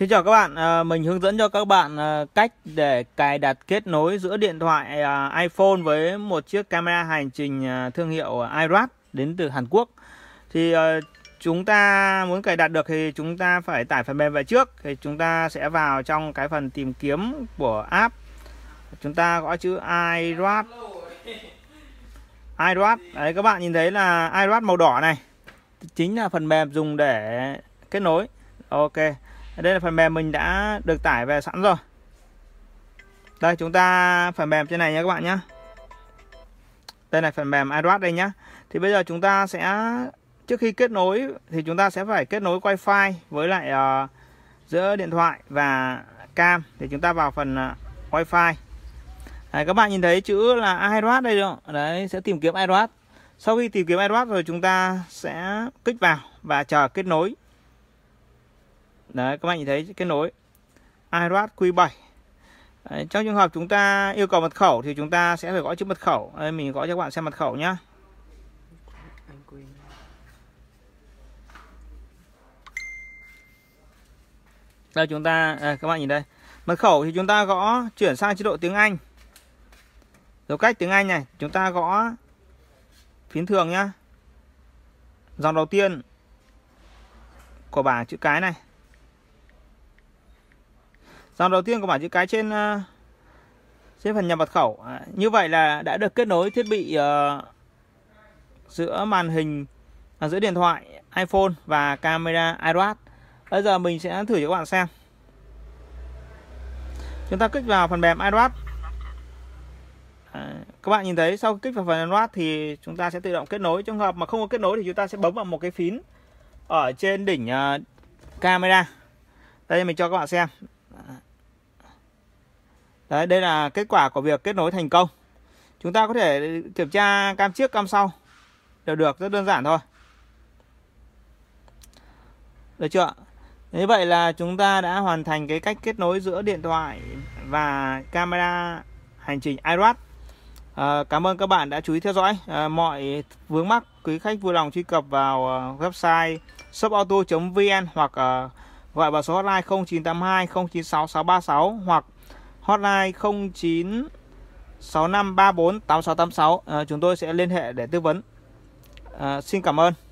Xin chào các bạn, ờ, mình hướng dẫn cho các bạn ờ, cách để cài đặt kết nối giữa điện thoại à, iPhone với một chiếc camera hành trình à, thương hiệu iRat đến từ Hàn Quốc. Thì ờ, chúng ta muốn cài đặt được thì chúng ta phải tải phần mềm về trước. Thì chúng ta sẽ vào trong cái phần tìm kiếm của app. Chúng ta gõ chữ iRat. iRat. Đấy các bạn nhìn thấy là iRat màu đỏ này. Chính là phần mềm dùng để kết nối. Ok đây là phần mềm mình đã được tải về sẵn rồi đây chúng ta phần mềm trên này nha các bạn nhé đây là phần mềm iRat đây nhá thì bây giờ chúng ta sẽ trước khi kết nối thì chúng ta sẽ phải kết nối wifi với lại uh, giữa điện thoại và cam thì chúng ta vào phần uh, wifi đấy, các bạn nhìn thấy chữ là iRat đây rồi đấy sẽ tìm kiếm iRat sau khi tìm kiếm iRat rồi chúng ta sẽ kích vào và chờ kết nối đấy các bạn nhìn thấy kết nối iRat Q7 đấy, trong trường hợp chúng ta yêu cầu mật khẩu thì chúng ta sẽ phải gõ chữ mật khẩu đây, mình gõ cho các bạn xem mật khẩu nhá đây chúng ta đây, à, các bạn nhìn đây mật khẩu thì chúng ta gõ chuyển sang chế độ tiếng Anh dấu cách tiếng Anh này chúng ta gõ phím thường nhá dòng đầu tiên của bảng chữ cái này dòng đầu tiên của bảng chữ cái trên ờ, trên phần nhập mật khẩu à, như vậy là đã được kết nối thiết bị ờ, giữa màn hình à, giữa điện thoại iPhone và camera iROAD bây giờ mình sẽ thử cho các bạn xem chúng ta kích vào phần mềm iROAD à, các bạn nhìn thấy sau kích vào phần iROAD thì chúng ta sẽ tự động kết nối trong hợp mà không có kết nối thì chúng ta sẽ bấm vào một cái phím ở trên đỉnh ờ, camera đây mình cho các bạn xem Đấy, đây là kết quả của việc kết nối thành công. Chúng ta có thể kiểm tra cam trước, cam sau đều được, rất đơn giản thôi. Được chưa? Như vậy là chúng ta đã hoàn thành cái cách kết nối giữa điện thoại và camera hành trình iRat. À, ờ, cảm ơn các bạn đã chú ý theo dõi. À, mọi vướng mắc quý khách vui lòng truy cập vào ờ, website shopauto.vn hoặc à, gọi vào số hotline 0982 096636 hoặc hotline 09 6534 8686 à, chúng tôi sẽ liên hệ để tư vấn. À, xin cảm ơn.